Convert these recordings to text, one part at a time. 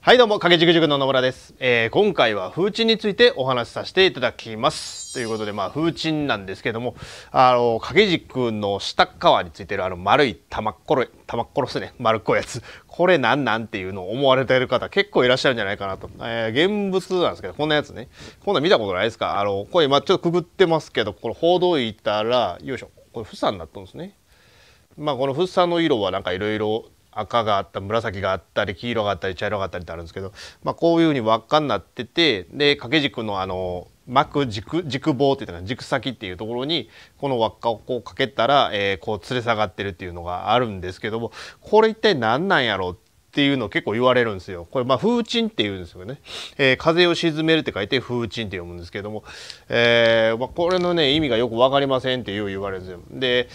はいどうもかけ軸塾の野村です、えー、今回は風鎮についてお話しさせていただきますということでまあ風鎮なんですけどもあの掛け軸の下側についてるあの丸い玉っころ玉っころすね丸っこいやつこれなんなんっていうのを思われてる方結構いらっしゃるんじゃないかなと、えー、現物なんですけどこんなやつねこんな見たことないですかあのこれ今ちょっとくぐってますけどこれ報道いたらよいしょこれ房になったんですねまあこのフッの色はなんかいろいろ赤があった紫があったり黄色があったり茶色があったりってあるんですけど、まあ、こういうふうに輪っかになっててで掛け軸のあの巻く軸軸棒っていうのは軸先っていうところにこの輪っかをこうかけたら、えー、こう連れ下がってるっていうのがあるんですけどもこれ一体何なんやろうっていうの結構言われるんですよ。これまあ風鎮って言うんですよね。えー、風を沈めるって書いて風鎮って読むんですけども、えー、まあ、これのね意味がよく分かりませんっていう言われるんですよ。で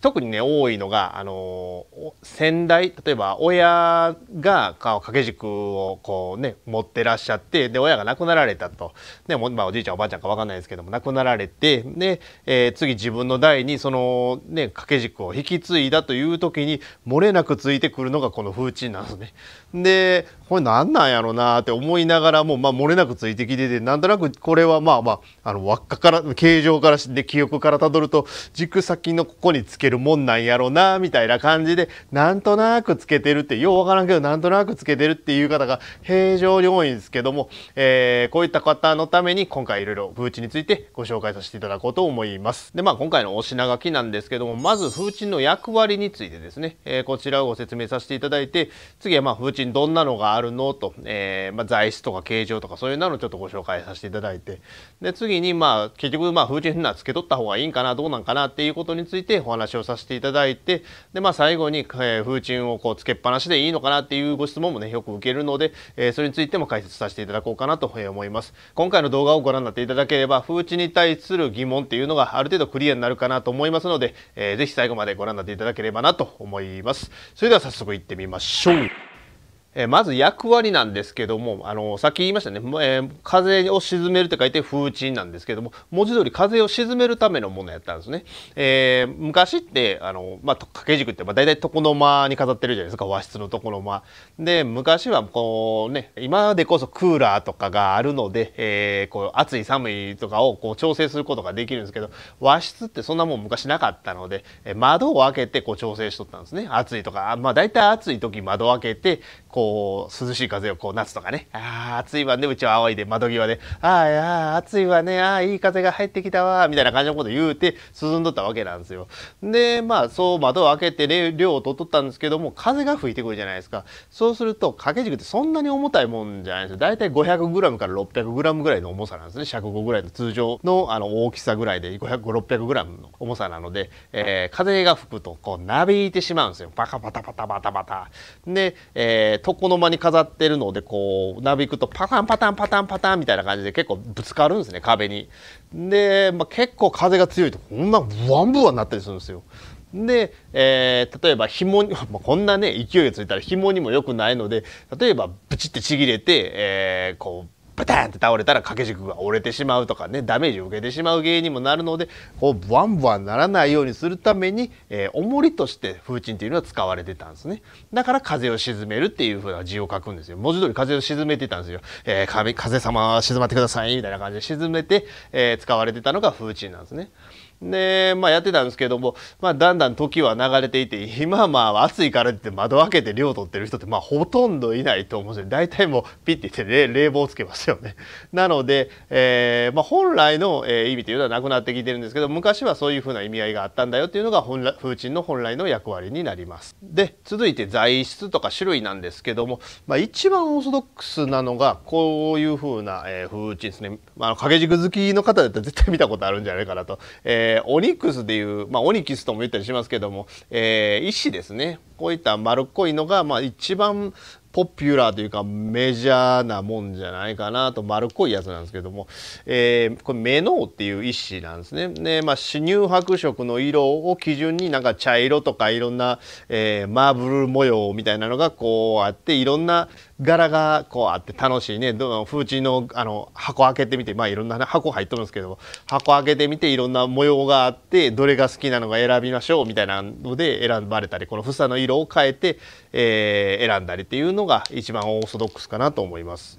特にね多いのがあの先代例えば親が掛け軸をこうね持ってらっしゃってで親が亡くなられたと、ねまあ、おじいちゃんおばあちゃんか分かんないですけども亡くなられてで、えー、次自分の代にその、ね、掛け軸を引き継いだという時に漏れなくついてくるのがこの風鎮なんですね。でこれ何なんやろうなって思いながらも、まあ、漏れなくついてきててなんとなくこれはまあまああの輪っかから形状からで記憶からたどると軸先のここにつつけるもんなんやろなみたいな感じでなんとなくつけてるってようわからんけどなんとなくつけてるっていう方が平常に多いんですけども、えー、こういった方のために今回いろいろ風鎮についてご紹介させていただこうと思います。でまあ今回のお品書きなんですけどもまず風鎮の役割についてですね、えー、こちらをご説明させていただいて次はまあ風鎮どんなのがあるのと、えー、まあ、材質とか形状とかそういうのをちょっとご紹介させていただいてで次にまあ結局まあ風鎮なつけとった方がいいんかなどうなんかなっていうことについてお話話をさせていただいてで、まあ、最後に、えー、風鎮をこうつけっぱなしでいいのかなっていうご質問もねよく受けるので、えー、それについても解説させていただこうかなと思います今回の動画をご覧になっていただければ風鎮に対する疑問っていうのがある程度クリアになるかなと思いますので、えー、ぜひ最後までご覧になっていただければなと思いますそれでは早速いってみましょうえまず役割なんですけどもあのさっき言いましたね、えー、風を沈めるって書いて風鎮なんですけども文字通り風を沈めるためのものやったんですね、えー、昔ってあの、まあ、掛け軸って、まあ、大体床の間に飾ってるじゃないですか和室の床の間で昔はこうね今でこそクーラーとかがあるので、えー、こう暑い寒いとかをこう調整することができるんですけど和室ってそんなもん昔なかったので窓を開けてこう調整しとったんですね暑いとか、まあ、大体暑い時窓開けてこう涼しい風をこう夏とかねああ暑いわねうちは青いで窓際でああや暑いわねああいい風が入ってきたわみたいな感じのこと言うて涼んどったわけなんですよ。でまあそう窓を開けて量をとっとったんですけども風が吹いてくるじゃないですかそうすると掛け軸ってそんなに重たいもんじゃないですよ大体 500g から 600g ぐらいの重さなんですね尺5ぐらいの通常のあの大きさぐらいで 500600g の重さなので、えー、風が吹くとこうなびいてしまうんですよバカバタバタバタバタ。で、えー床の間に飾ってるのでこうなびくとパタンパタンパタンパタンみたいな感じで結構ぶつかるんですね壁に。で、まあ、結構風が強いとこんなブワンブワンなったりするんですよ。で、えー、例えば紐に、まあ、こんなね勢いがついたら紐にも良くないので例えばブチってちぎれて、えー、こうバタンって倒れたら掛け軸が折れてしまうとかねダメージを受けてしまう原因にもなるのでこうブワンブワンならないようにするために、えー、重りとして風鎮っていうのは使われてたんですねだから風を沈めるっていうふうな字を書くんですよ文字通り風を沈めてたんですよ、えー、風様は沈まってくださいみたいな感じで沈めて、えー、使われてたのが風鎮なんですね。で、まあ、やってたんですけども、まあ、だんだん時は流れていて 今はまあ暑いからって窓開けて量取ってる人ってまあほとんどいないと思うんですよ大体もうピッて言って冷房つけますよね。なので、えーまあ、本来の、え意味というのはなくなってきてるんですけど昔はそういうふうな意味合いがあったんだよっていうのが本来風鎮の本来の役割になります。で続いて材質とか種類なんですけども、まあ、一番オーソドックスなのがこういうふうな、ー、風鎮ですね、まあ、軸好きの方だったら絶対見たことあるんじゃないかなと。えーえー、オニクスでいう、まあ、オニキスとも言ったりしますけども、えー、石ですねこういった丸っこいのが、まあ、一番ポピュラーというかメジャーなもんじゃないかなと丸っこいやつなんですけども、えー、これメノウっていう石なんですね。で、まあ、死乳白色の色を基準になんか茶色とかいろんな、えー、マーブル模様みたいなのがこうあっていろんな柄がこうあって楽しいねど風鎮のあの箱開けてみてまあいろんな、ね、箱入っとるんですけど箱開けてみていろんな模様があってどれが好きなのが選びましょうみたいなので選ばれたりこの房の色を変えて、えー、選んだりっていうのがが一番オーソドックスかなと思います。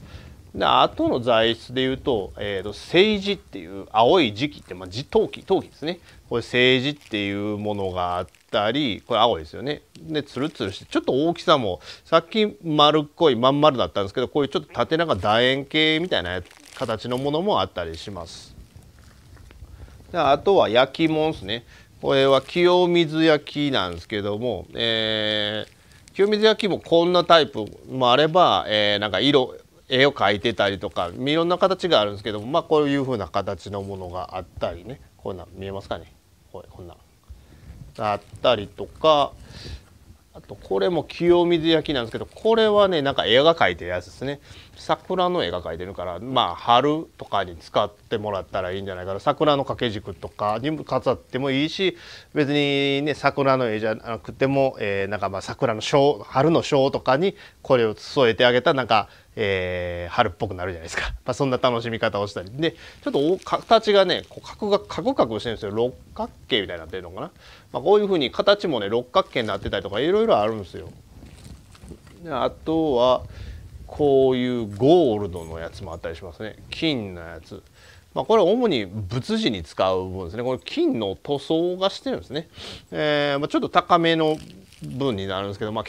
で後の材質でいうと,、えーと、政治っていう青い時期って、まあ、陶器陶器ですねこれ政治っていうものがあったりこれ青いですよねでツルツルしてちょっと大きさもさっき丸っこいまん丸だったんですけどこういうちょっと縦長楕円形みたいな形のものもあったりしますであとは焼き物ですねこれは清水焼きなんですけども、えー清水焼もこんなタイプもあれば、えー、なんか色絵を描いてたりとかいろんな形があるんですけども、まあ、こういうふうな形のものがあったりねこんな見えますかねこんなあったりとかあとこれも清水焼なんですけどこれはねなんか絵が描いてるやつですね桜の絵が描いてるからまあ春とかに使ってもらったらいいんじゃないかな桜の掛け軸とかにも飾ってもいいし別にね桜の絵じゃなくても、えー、なんかまあ桜の章春の章とかにこれを添えてあげたなんかえー、春っぽくなるじゃないですか、まあ、そんな楽しみ方をしたりでちょっと形がねこう角がカクカクしてるんですよ六角形みたいになってるのかな、まあ、こういうふうに形もね六角形になってたりとかいろいろあるんですよであとはこういうゴールドのやつもあったりしますね金のやつまあ、これは主に仏事に使う分ですねこれ金の塗装がしてるんですね、えーまあ、ちょっと高めの分になるんですけど、まあ、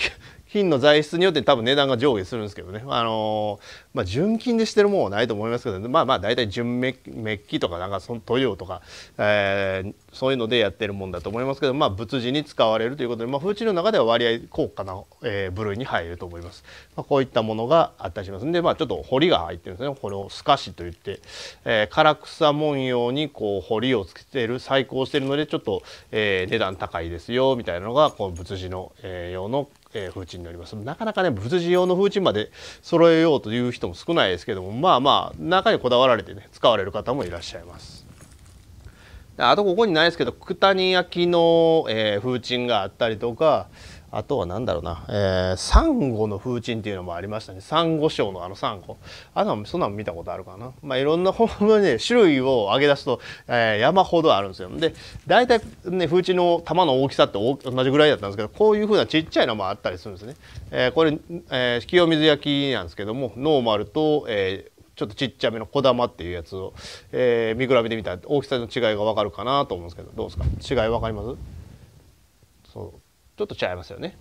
品の材質によって多分値段が上下するんですけどね、あのまあ、純金でしてるもんはないと思いますけど、ね、まあまあ大体純メッキとかなんかその塗料とか、えー、そういうのでやってるもんだと思いますけど、まあ、仏事に使われるということで、まあ、風地の中では割合高価な、えー、部類に入ると思います、まあ、こういったものがあったりしますんで、まあ、ちょっと彫りが入ってるんですねこれを透かしといって、えー、唐草文様にこう彫りをつけてる細工をしてるのでちょっと、えー、値段高いですよみたいなのがこの仏事の、えー、用のえー、風鎮になりますなかなかね仏事用の風鎮まで揃えようという人も少ないですけどもまあまあ中にこだわられてね使われる方もいらっしゃいますあとここにないですけど九谷焼の、えー、風鎮があったりとか、あとは何だろうな、えー、サンゴの風鎮っていうのもありましたね。サンゴ礁のあのサンゴ。あの、そんなの見たことあるかな。まあ、いろんな、ほんまにね、種類を上げ出すと、えー、山ほどあるんですよ。で、大体ね、風鎮の玉の大きさって同じぐらいだったんですけど、こういうふうなちっちゃいのもあったりするんですね。えー、これ、え清水焼きなんですけども、ノーマルと、えちょっとちっちゃめの小玉っていうやつを、え見比べてみたら大きさの違いがわかるかなと思うんですけど、どうですか違いわかりますちょっと違いますよね。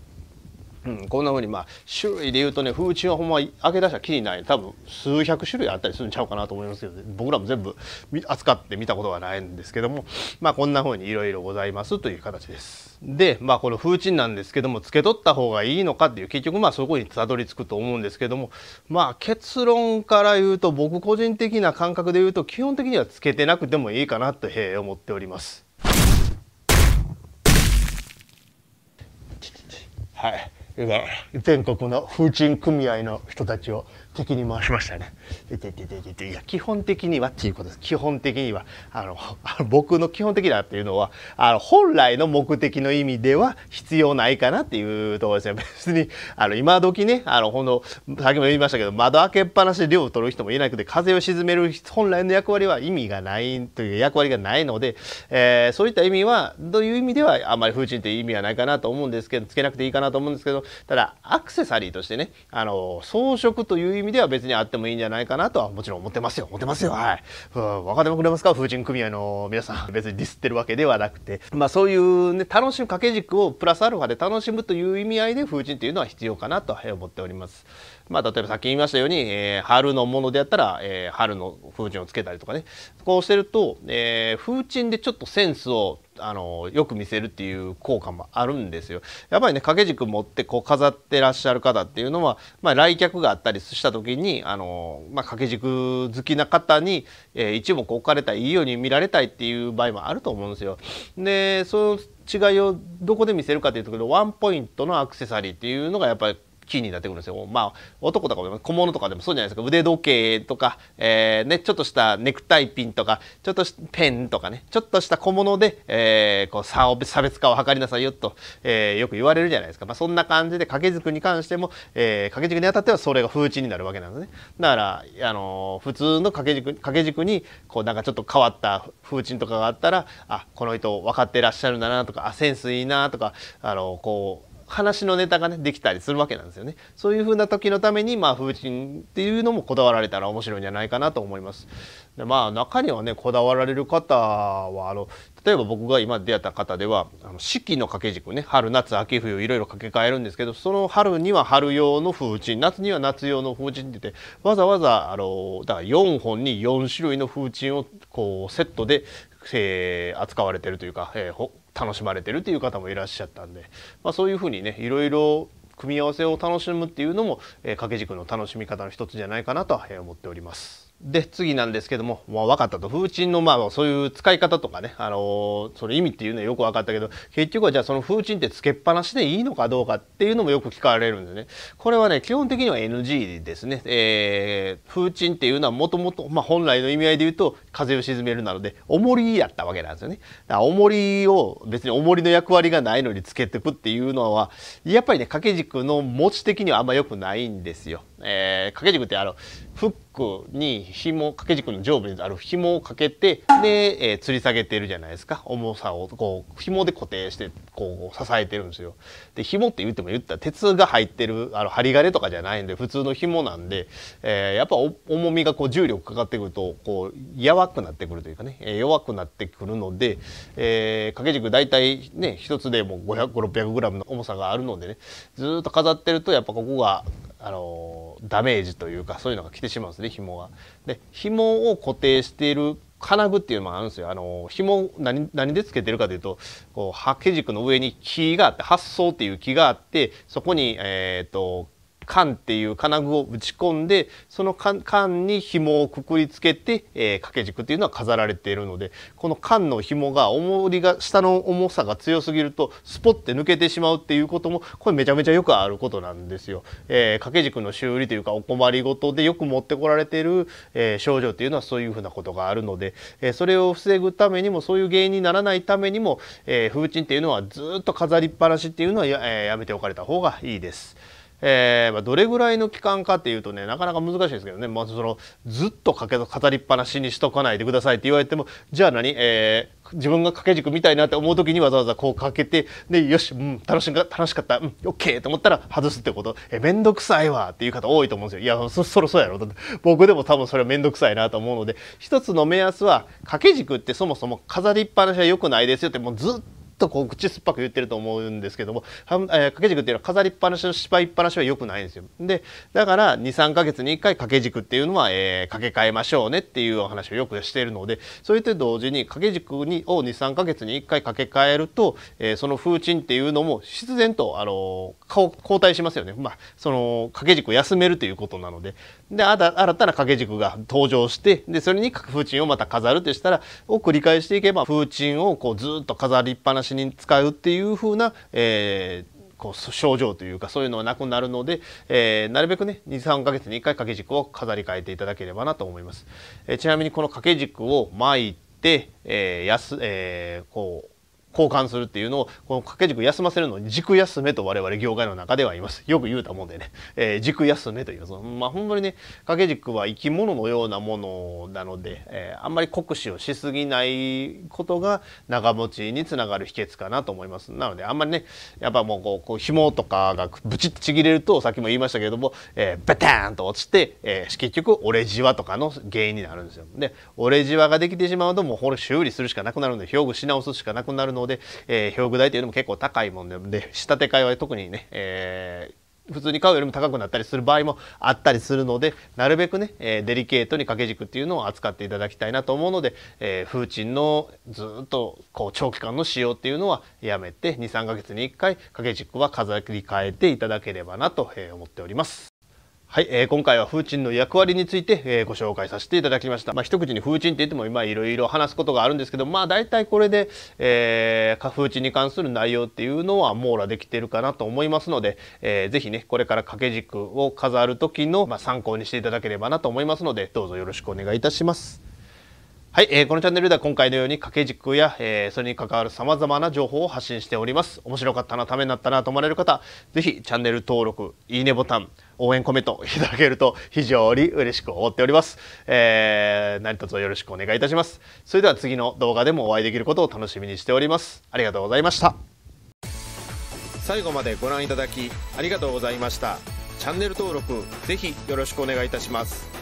うん、こんな風にまあ種類で言うとね風鎮はほんま開け出したらきりない多分数百種類あったりするんちゃうかなと思いますけど、ね、僕らも全部扱って見たことがないんですけどもまあこんな風にいろいろございますという形です。でまあこの風鎮なんですけどもつけとった方がいいのかっていう結局まあそこにたどり着くと思うんですけどもまあ結論から言うと僕個人的な感覚で言うと基本的にはつけてなくてもいいかなと思っております。はい。全国の風鎮組合の人たちを敵に回しましたね。ででででででいや基本的にはっていうことです基本的にはあの僕の基本的だっていうのはあの本来の目的の意味では必要ないかなっていうところですね別にあの今時ねあのほんの先も言いましたけど窓開けっぱなしで量を取る人もいなくて風を沈める本来の役割は意味がないという役割がないので、えー、そういった意味はどういう意味ではあまり風神っていう意味はないかなと思うんですけどつけなくていいかなと思うんですけどただアクセサリーとしてねあの装飾という意味では別にあってもいいんじゃないないかなとはもちろん思ってますよ。思ってますよ。はい。分かってくれますか風神組合の皆さん。別にディスってるわけではなくて。まあそういうね、楽しむ掛け軸をプラスアルファで楽しむという意味合いで風神というのは必要かなと思っております。まあ例えばさっき言いましたように、えー、春のものであったら、えー、春の風神をつけたりとかね。こうしてると、えー、風神でちょっとセンスをあのよく見せるっていう効果もあるんですよ。やっぱりね掛け軸持ってこう飾ってらっしゃる方っていうのは、まあ、来客があったりした時にあの、まあ、掛け軸好きな方に、えー、一目置かれたいいように見られたいっていう場合もあると思うんですよ。でその違いをどこで見せるかというとこワンポイントのアクセサリーっていうのがやっぱりキーになってくるんですよ。まあ男とかも小物とかでもそうじゃないですか腕時計とか、えー、ね、ちょっとしたネクタイピンとかちょっとしペンとかねちょっとした小物で、えー、こう差を差別化を図りなさいよと、えー、よく言われるじゃないですか、まあ、そんな感じで掛け軸に関しても、え掛け軸にあたってはそれが風知になるわけなんですね。だからあの普通の掛け軸掛け軸にこうなんかちょっと変わった風鎮とかがあったらあこの人分かってらっしゃるんだなとかあセンスいいなとかあのこう話のネタがねできたりするわけなんですよねそういう風な時のためにまあ風神っていうのもこだわられたら面白いんじゃないかなと思いますでまあ中にはねこだわられる方はあの例えば僕が今出会った方ではあの四季の掛け軸ね春夏秋冬いろいろ掛け替えるんですけどその春には春用の風神夏には夏用の風神って言ってわざわざあのだから4本に4種類の風神をこうセットで、えー、扱われてるというか、えー、楽しまれてるっていう方もいらっしゃったんで、まあ、そういうふうにねいろいろ組み合わせを楽しむっていうのも、え掛け軸の楽しみ方の一つじゃないかなと思っております。で次なんですけども、まあ、分かったと風鎮のまあそういう使い方とかね、あのその意味っていうのはよく分かったけど結局はじゃあその風鎮ってつけっぱなしでいいのかどうかっていうのもよく聞かれるんでねこれはね基本的には NG ですね、えー、風鎮っていうのはもともと本来の意味合いで言うと風を沈めるなので重りやったわけなんですよねだから重りを別に重りの役割がないのにつけてくっていうのはやっぱりね掛け軸の持ち的にはあんま良くないんですよえー、掛け軸ってあのフックに紐掛け軸の上部にある紐をかけてで、えー、吊り下げてるじゃないですか重さをこう紐で固定してこう支えてるんですよ。で紐って言っても言ったら鉄が入ってるあの針金とかじゃないんで普通の紐なんで、えー、やっぱ重みがこう重力かかってくるとこう弱くなってくるというかね、えー、弱くなってくるので、えー、掛け軸大体ね一つでも500600グラムの重さがあるのでねずっと飾ってるとやっぱここがあのダメージというかそういうのが来てしまうんですね紐が。で紐を固定している金具っていうのもあるんですよ。あの紐何何でつけてるかというとこう掛け軸の上に木があって発想っていう木があってそこに、えーと缶っていう金具を打ち込んでその缶に紐をくくりつけて、えー、掛け軸っていうのは飾られているのでこの缶の紐が重りが下の重さが強すぎるとスポッて抜けてしまうっていうこともこれめちゃめちゃよくあることなんですよ。えー、掛け軸の修理というかお困りごとでよく持ってこられてる、えー、症状っていうのはそういうふうなことがあるので、えー、それを防ぐためにもそういう原因にならないためにも、えー、風鎮っていうのはずっと飾りっぱなしっていうのはやめておかれた方がいいです。えーまあ、どれぐらいの期間かっていうとねなかなか難しいですけどね、まあ、そのずっとかけ語りっぱなしにしとかないでくださいって言われてもじゃあ何、えー、自分が掛け軸みたいなって思う時にわざわざこうかけてでよし、うん、楽しか楽しかったうん OK と思ったら外すってことえ面倒くさいわっていう方多いと思うんですよいやそそろそろやろだって僕でも多分それは面倒くさいなと思うので一つの目安は掛け軸ってそもそも飾りっぱなしは良くないですよってもうずっととこう口酸っぱく言ってると思うんですけども、掛け軸っていうのは飾りっぱなしの芝居っぱなしは良くないんですよ。でだから23ヶ月に1回掛け軸っていうのは、えー、掛け替えましょうねっていうお話をよくしているのでそれと同時に掛け軸にを23ヶ月に1回掛け替えると、えー、その風鎮っていうのも必然と、あのー、交代しますよね。まあ、その掛け軸休めるということなのでで新たな掛け軸が登場してでそれに風鎮をまた飾るとしたらを繰り返していけば風鎮をこうずっと飾りっぱなしに使うっていうふうな、えーこう症状というかそういうのはなくなるので、えー、なるべくね23か月に1回掛け軸を飾り替えていただければなと思います、えー、ちなみにこの掛け軸を巻いて、えーやすえー、こう交換するっていうのをこの掛け軸休ませるのに軸休めと我々業界の中では言いますよく言うたもんでね、えー、軸休めというまあ本当にね掛け軸は生き物のようなものなので、えー、あんまり酷使をしすぎないことが長持ちにつながる秘訣かなと思いますなのであんまりねやっぱもうこうこう紐とかがブチッとちぎれるとさっきも言いましたけれども、えー、ターンと落ちて、えー、結局折れじわとかの原因になるんですよで折れじわができてしまうともうこれ修理するしかなくなるので表具し直すしかなくなるので、えー、表具代というのも結構高いもんで、仕立て替えは特にね、えー普通に買うよりも高くなったりする場合もあったりするのでなるべくね、えー、デリケートに掛け軸っていうのを扱っていただきたいなと思うので、えー、風鎮のずっとこう長期間の使用っていうのはやめて23ヶ月に1回掛け軸は飾り替えていただければなと思っております。はい、えー、今回は風鎮の役割について、えー、ご紹介させていただきました。まあ、一口に風鎮って言っても今いろいろ話すことがあるんですけど、まあ大体これで、えー、風鎮に関する内容っていうのは網羅できてるかなと思いますので、えー、ぜひね、これから掛け軸を飾る時の、まあ、参考にしていただければなと思いますので、どうぞよろしくお願いいたします。はい、えー、このチャンネルでは今回のように掛け軸や、えー、それに関わる様々な情報を発信しております。面白かったな、ためになったなと思われる方、ぜひチャンネル登録、いいねボタン、応援コメントいただけると非常に嬉しく思っております。えー、何卒よろしくお願いいたします。それでは次の動画でもお会いできることを楽しみにしております。ありがとうございました。最後までご覧いただきありがとうございました。チャンネル登録ぜひよろしくお願いいたします。